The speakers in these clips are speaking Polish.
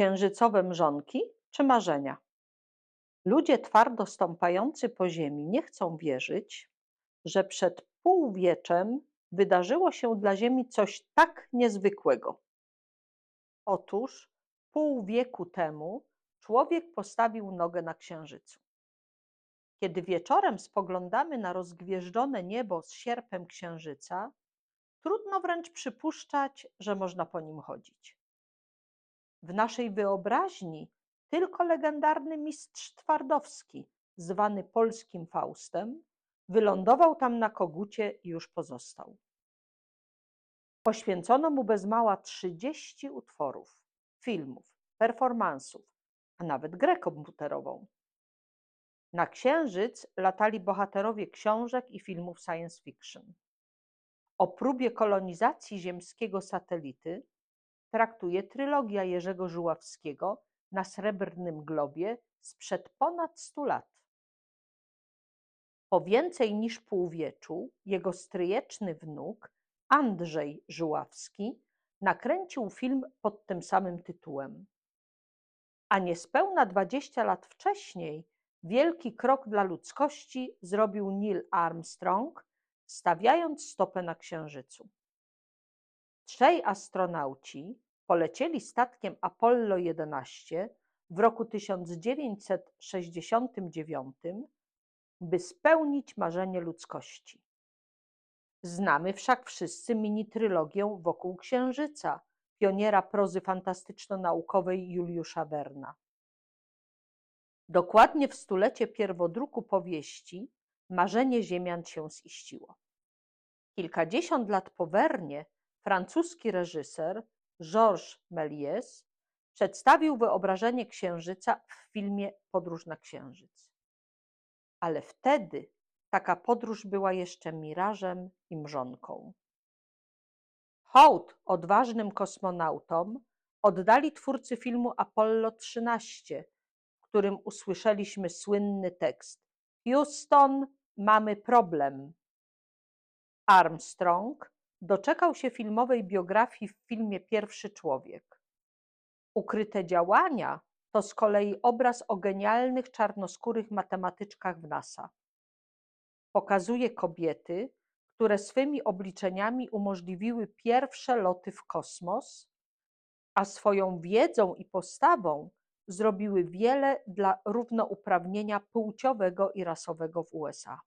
księżycowe mrzonki czy marzenia. Ludzie twardo stąpający po ziemi nie chcą wierzyć, że przed półwieczem wydarzyło się dla Ziemi coś tak niezwykłego. Otóż pół wieku temu człowiek postawił nogę na księżycu. Kiedy wieczorem spoglądamy na rozgwieżdżone niebo z sierpem księżyca, trudno wręcz przypuszczać, że można po nim chodzić. W naszej wyobraźni tylko legendarny mistrz Twardowski, zwany polskim Faustem, wylądował tam na kogucie i już pozostał. Poświęcono mu bez mała 30 utworów, filmów, performansów, a nawet grę komputerową. Na Księżyc latali bohaterowie książek i filmów science fiction. O próbie kolonizacji ziemskiego satelity traktuje Trylogia Jerzego Żuławskiego na Srebrnym Globie sprzed ponad stu lat. Po więcej niż półwieczu jego stryjeczny wnuk Andrzej Żuławski nakręcił film pod tym samym tytułem. A niespełna 20 lat wcześniej wielki krok dla ludzkości zrobił Neil Armstrong, stawiając stopę na Księżycu. Trzej astronauci polecieli statkiem Apollo jedenaście w roku 1969, by spełnić marzenie ludzkości. Znamy wszak wszyscy mini-trylogię wokół Księżyca, pioniera prozy fantastyczno-naukowej Juliusza Werna. Dokładnie w stulecie pierwodruku powieści marzenie Ziemian się ziściło. Kilkadziesiąt lat po Wernie Francuski reżyser Georges Méliès przedstawił wyobrażenie księżyca w filmie Podróż na księżyc. Ale wtedy taka podróż była jeszcze mirażem i mrzonką. Hołd odważnym kosmonautom oddali twórcy filmu Apollo 13, w którym usłyszeliśmy słynny tekst: Houston, mamy problem. Armstrong Doczekał się filmowej biografii w filmie Pierwszy Człowiek. Ukryte działania to z kolei obraz o genialnych czarnoskórych matematyczkach w NASA. Pokazuje kobiety, które swymi obliczeniami umożliwiły pierwsze loty w kosmos, a swoją wiedzą i postawą zrobiły wiele dla równouprawnienia płciowego i rasowego w USA.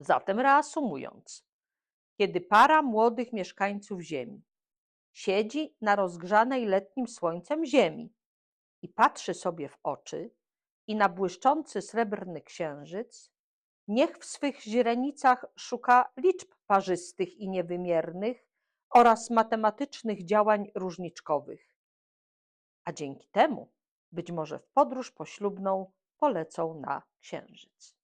Zatem reasumując, kiedy para młodych mieszkańców Ziemi siedzi na rozgrzanej letnim słońcem Ziemi i patrzy sobie w oczy i na błyszczący srebrny księżyc, niech w swych źrenicach szuka liczb parzystych i niewymiernych oraz matematycznych działań różniczkowych. A dzięki temu być może w podróż poślubną polecą na księżyc.